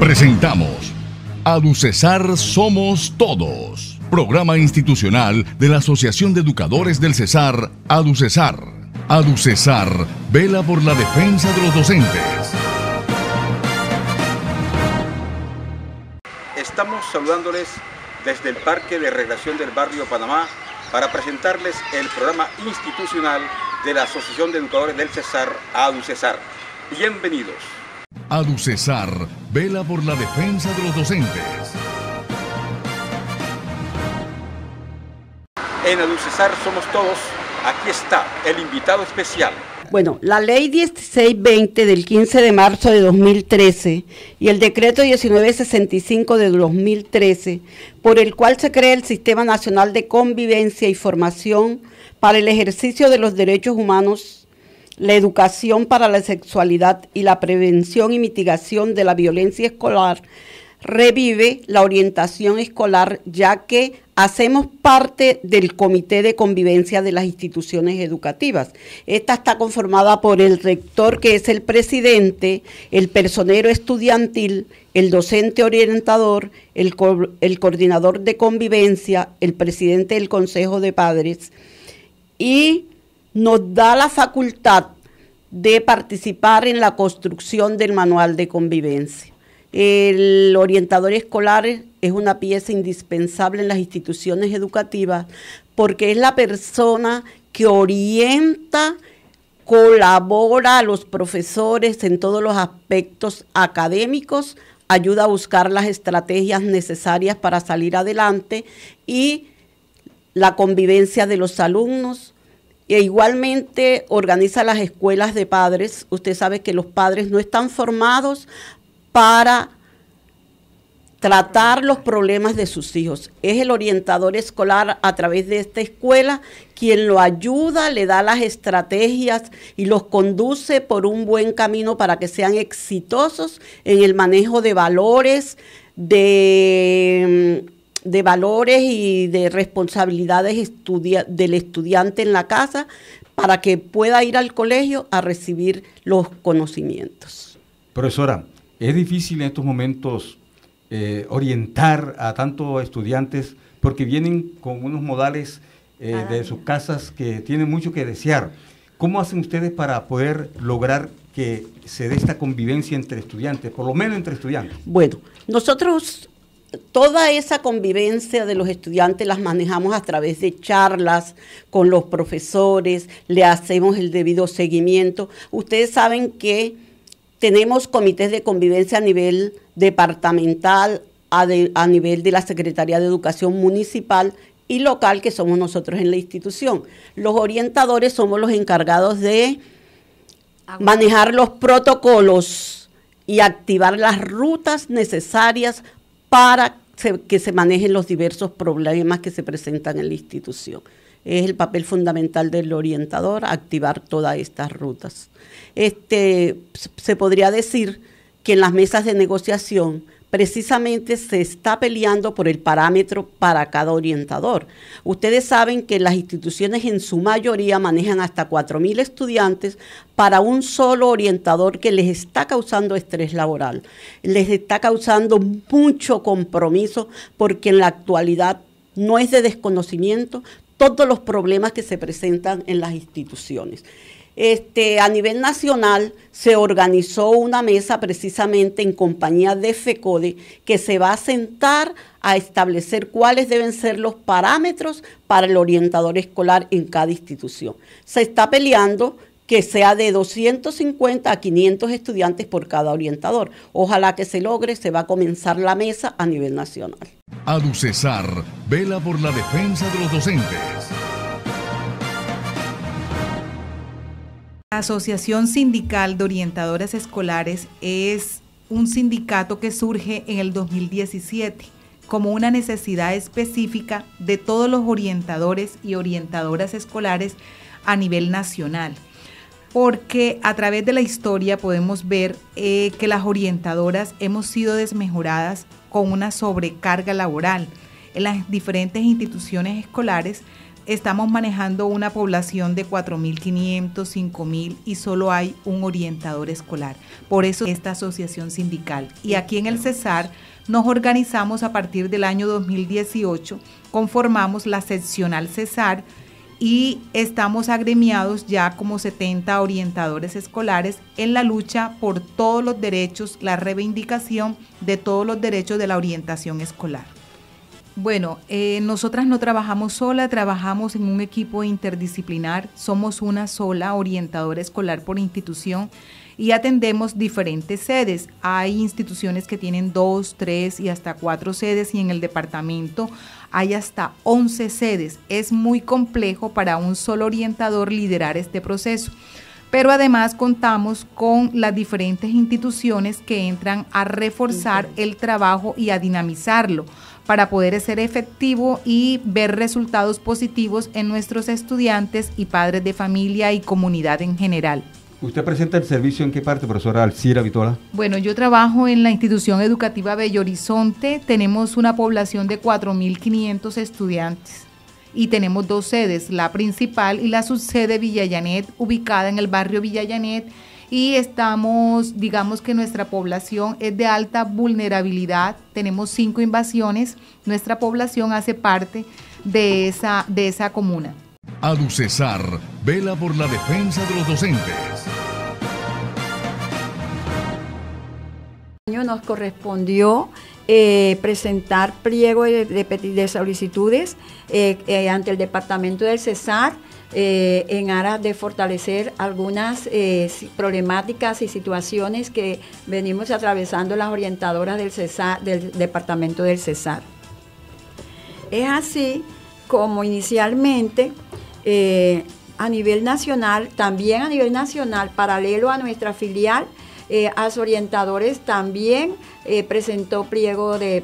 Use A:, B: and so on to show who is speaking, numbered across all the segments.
A: Presentamos cesar Somos Todos, programa institucional de la Asociación de Educadores del Cesar, adu cesar vela por la defensa de los docentes.
B: Estamos saludándoles desde el Parque de Reglación del Barrio Panamá para presentarles el programa institucional de la Asociación de Educadores del Cesar, Aducesar. Bienvenidos.
A: Aducesar vela por la defensa de los docentes.
B: En Aducesar somos todos. Aquí está el invitado especial.
C: Bueno, la ley 1620 del 15 de marzo de 2013 y el decreto 1965 de 2013, por el cual se crea el Sistema Nacional de Convivencia y Formación para el Ejercicio de los Derechos Humanos la educación para la sexualidad y la prevención y mitigación de la violencia escolar revive la orientación escolar ya que hacemos parte del Comité de Convivencia de las Instituciones Educativas. Esta está conformada por el rector, que es el presidente, el personero estudiantil, el docente orientador, el, coordinador de convivencia, el presidente del Consejo de Padres y nos da la facultad de participar en la construcción del manual de convivencia. El orientador escolar es una pieza indispensable en las instituciones educativas porque es la persona que orienta, colabora a los profesores en todos los aspectos académicos, ayuda a buscar las estrategias necesarias para salir adelante y la convivencia de los alumnos, e igualmente organiza las escuelas de padres. Usted sabe que los padres no están formados para tratar los problemas de sus hijos. Es el orientador escolar a través de esta escuela quien lo ayuda, le da las estrategias y los conduce por un buen camino para que sean exitosos en el manejo de valores, de mm, de valores y de responsabilidades del estudiante en la casa para que pueda ir al colegio a recibir los conocimientos.
B: Profesora, es difícil en estos momentos eh, orientar a tantos estudiantes porque vienen con unos modales eh, ah. de sus casas que tienen mucho que desear. ¿Cómo hacen ustedes para poder lograr que se dé esta convivencia entre estudiantes, por lo menos entre estudiantes? Bueno,
C: nosotros toda esa convivencia de los estudiantes las manejamos a través de charlas con los profesores, le hacemos el debido seguimiento. Ustedes saben que tenemos comités de convivencia a nivel departamental, a, nivel de la Secretaría de Educación Municipal y local que somos nosotros en la institución. Los orientadores somos los encargados de manejar los protocolos y activar las rutas necesarias para que se manejen los diversos problemas que se presentan en la institución. Es el papel fundamental del orientador activar todas estas rutas. Este, se podría decir que en las mesas de negociación precisamente se está peleando por el parámetro para cada orientador. Ustedes saben que las instituciones en su mayoría manejan hasta 4.000 estudiantes para un solo orientador que les está causando estrés laboral, les está causando mucho compromiso porque en la actualidad no es de desconocimiento todos los problemas que se presentan en las instituciones. Este, a nivel nacional se organizó una mesa precisamente en compañía de FECODE que se va a sentar a establecer cuáles deben ser los parámetros para el orientador escolar en cada institución. Se está peleando que sea de 250 a 500 estudiantes por cada orientador. Ojalá que se logre, se va a comenzar la mesa a nivel nacional.
A: Cesar vela por la defensa de los docentes.
D: Asociación Sindical de orientadoras Escolares es un sindicato que surge en el 2017 como una necesidad específica de todos los orientadores y orientadoras escolares a nivel nacional. Porque a través de la historia podemos ver eh, que las orientadoras hemos sido desmejoradas con una sobrecarga laboral en las diferentes instituciones escolares estamos manejando una población de 4.500, 5.000 y solo hay un orientador escolar. Por eso esta asociación sindical. Y aquí en el CESAR nos organizamos a partir del año 2018, conformamos la seccional CESAR y estamos agremiados ya como 70 orientadores escolares en la lucha por todos los derechos, la reivindicación de todos los derechos de la orientación escolar. Bueno, eh, nosotras no trabajamos sola, trabajamos en un equipo interdisciplinar, somos una sola orientadora escolar por institución y atendemos diferentes sedes. Hay instituciones que tienen dos, tres y hasta cuatro sedes y en el departamento hay hasta 11 sedes. Es muy complejo para un solo orientador liderar este proceso pero además contamos con las diferentes instituciones que entran a reforzar el trabajo y a dinamizarlo para poder ser efectivo y ver resultados positivos en nuestros estudiantes y padres de familia y comunidad en general.
B: ¿Usted presenta el servicio en qué parte, profesora Alcira Vitola?
D: Bueno, yo trabajo en la institución educativa Bello Horizonte. Tenemos una población de 4.500 estudiantes y tenemos dos sedes, la principal y la subsede Villayanet, ubicada en el barrio Villayanet, Y estamos, digamos que nuestra población es de alta vulnerabilidad, tenemos cinco invasiones, nuestra población hace parte de esa, de esa comuna.
A: Aducesar vela por la defensa de los docentes.
E: Nos correspondió eh, presentar pliego de, solicitudes eh, eh, ante el Departamento del Cesar en aras de fortalecer algunas problemáticas y situaciones que venimos atravesando las orientadoras del, del Departamento del Cesar. Es así como inicialmente a nivel nacional, también a nivel nacional, paralelo a nuestra filial, eh, a los Orientadores también eh, presentó pliego de,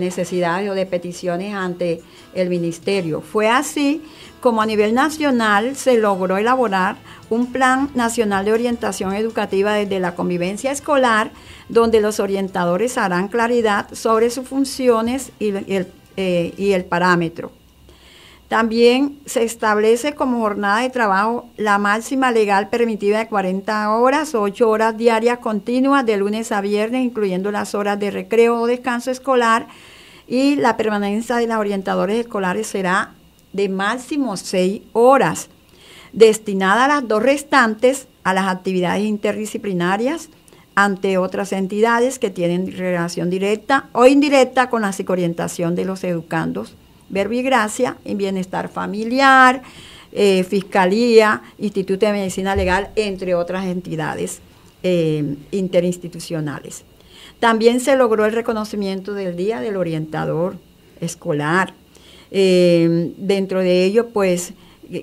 E: necesidades o de peticiones ante el ministerio. Fue así como a nivel nacional se logró elaborar un plan nacional de orientación educativa desde la convivencia escolar, donde los orientadores harán claridad sobre sus funciones y el eh, parámetro. También se establece como jornada de trabajo la máxima legal permitida de 40 horas o 8 horas diarias continuas de lunes a viernes, incluyendo las horas de recreo o descanso escolar, y la permanencia de los orientadores escolares será de máximo 6 horas, destinada a las dos restantes a las actividades interdisciplinarias ante otras entidades que tienen relación directa o indirecta con la psicoorientación de los educandos Verbo en Bienestar Familiar, eh, Fiscalía, Instituto de Medicina Legal, entre otras entidades eh, interinstitucionales. También se logró el reconocimiento del Día del Orientador Escolar. Eh, dentro de ello, pues,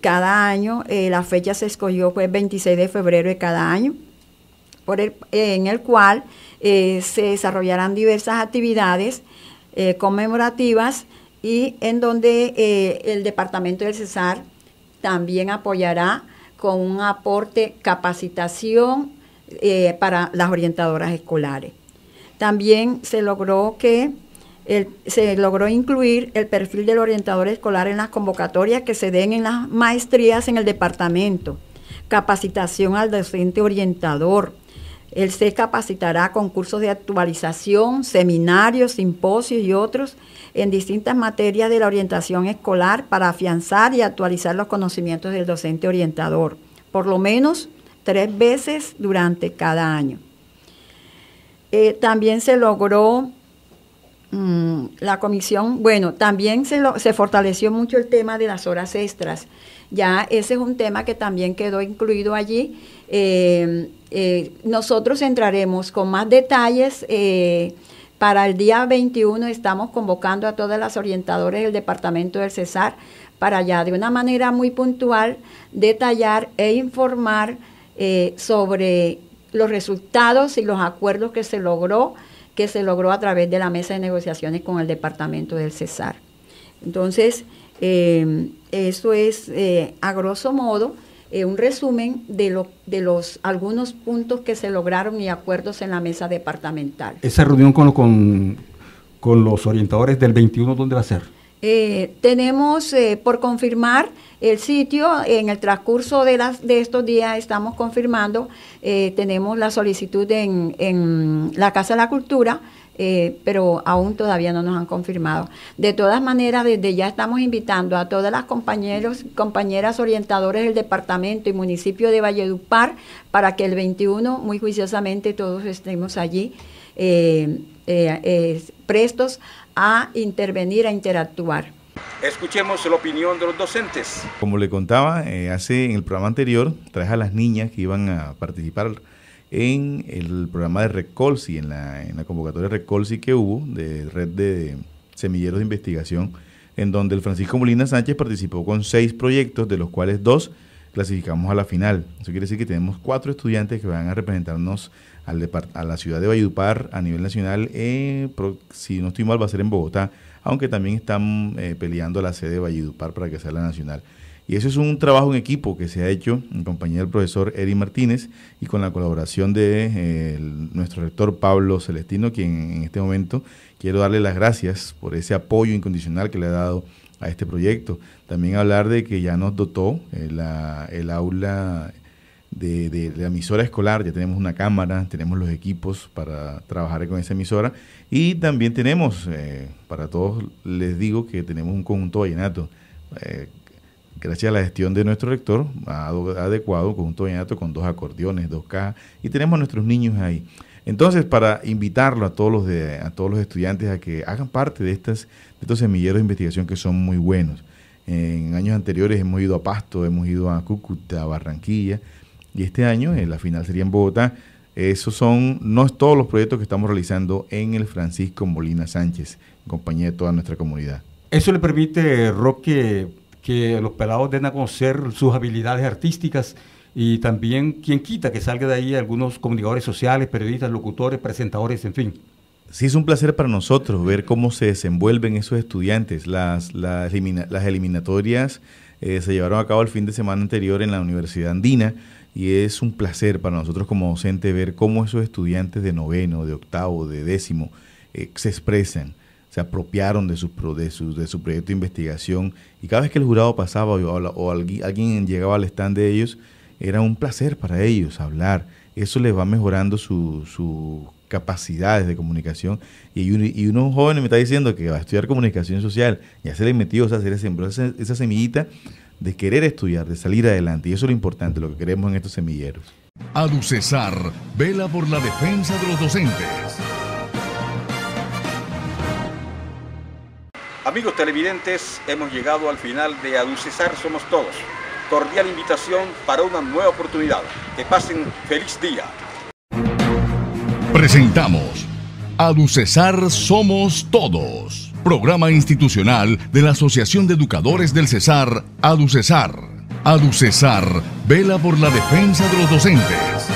E: cada año, la fecha se escogió pues, el 26 de febrero de cada año, por en el cual se desarrollarán diversas actividades conmemorativas y en donde eh, el Departamento del Cesar también apoyará con un aporte capacitación eh, para las orientadoras escolares. También se logró que se logró incluir el perfil del orientador escolar en las convocatorias que se den en las maestrías en el departamento, capacitación al docente orientador, él se capacitará con cursos de actualización, seminarios, simposios y otros en distintas materias de la orientación escolar para afianzar y actualizar los conocimientos del docente orientador, por lo menos tres veces durante cada año. Eh, también se logró Mm, la comisión, bueno, también se, se fortaleció mucho el tema de las horas extras. Ya ese es un tema que también quedó incluido allí. Eh, eh, nosotros entraremos con más detalles. Eh, para el día 21 estamos convocando a todas las orientadoras del Departamento del Cesar para ya de una manera muy puntual detallar e informar sobre los resultados y los acuerdos que se logró que se logró a través de la mesa de negociaciones con el departamento del Cesar. Entonces, em, eso es eh, a grosso modo eh, un resumen de, los algunos puntos que se lograron y acuerdos en la mesa departamental. Esa
B: reunión con, con los orientadores del 21, ¿dónde va a ser?
E: Eh, tenemos eh, por confirmar el sitio, en el transcurso de, las, de estos días estamos confirmando, eh, tenemos la solicitud en, en, la Casa de la Cultura, pero aún todavía no nos han confirmado. De todas maneras, desde ya estamos invitando a todas las compañeros, compañeras orientadores del departamento y municipio de Valledupar para que el 21, muy juiciosamente, todos estemos allí. prestos a intervenir, a interactuar.
B: Escuchemos la opinión de los docentes.
F: Como le contaba, eh, hace en el programa anterior traje a las niñas que iban a participar en el programa de Recolsi, en en la convocatoria Recolsi que hubo de red de semilleros de investigación, en donde el Francisco Molina Sánchez participó con seis proyectos, de los cuales dos clasificamos a la final. Eso quiere decir que tenemos cuatro estudiantes que van a representarnos a la ciudad de Valledupar a nivel nacional. Eh, si no estoy mal, va a ser en Bogotá, aunque también están eh, peleando la sede de Valledupar para que sea la nacional. Y eso es un trabajo en equipo que se ha hecho en compañía del profesor Eri Martínez y con la colaboración de eh, nuestro rector Pablo Celestino, quien en este momento quiero darle las gracias por ese apoyo incondicional que le ha dado a este proyecto. También hablar de que ya nos dotó el aula de, la emisora escolar, ya tenemos una cámara, tenemos los equipos para trabajar con esa emisora y también tenemos, eh, para todos les digo que tenemos un conjunto vallenato. Eh, gracias a la gestión de nuestro rector, adecuado, conjunto vallenato con dos acordeones, dos cajas y tenemos a nuestros niños ahí. Entonces, para invitarlo a todos los, de, a todos los estudiantes a que hagan parte de, estas, de estos semilleros de investigación que son muy buenos. En años anteriores hemos ido a Pasto, hemos ido a Cúcuta, a Barranquilla, y este año eh, la final sería en Bogotá. Esos son no es todos los proyectos que estamos realizando en el Francisco Molina Sánchez, en compañía de toda nuestra comunidad.
B: Eso le permite, Roque, que los pelados den a conocer sus habilidades artísticas y también quien quita que salga de ahí algunos comunicadores sociales, periodistas, locutores, presentadores, en fin.
F: Sí, es un placer para nosotros ver cómo se desenvuelven esos estudiantes. Las, las, eliminatorias eh, se llevaron a cabo el fin de semana anterior en la Universidad Andina y es un placer para nosotros como docente ver cómo esos estudiantes de noveno, de octavo, de décimo eh, se expresan, se apropiaron de su, de, de su proyecto de investigación y cada vez que el jurado pasaba o, alguien, llegaba al stand de ellos, era un placer para ellos hablar. Eso les va mejorando sus su capacidades de comunicación. Y, uno, y joven me está diciendo que va a estudiar comunicación social, y se le metió, o sea, esa semillita de querer estudiar, de salir adelante. Y eso es lo importante, lo que
A: queremos en estos semilleros. Aducesar vela por la defensa de los docentes.
B: Amigos televidentes, hemos llegado al final de Aducesar Somos Todos. Cordial invitación para una nueva oportunidad. Que pasen feliz día.
A: Presentamos Aducesar Somos Todos programa institucional de la Asociación de Educadores del Cesar, ADUCESAR. ADUCESAR vela por la defensa de los docentes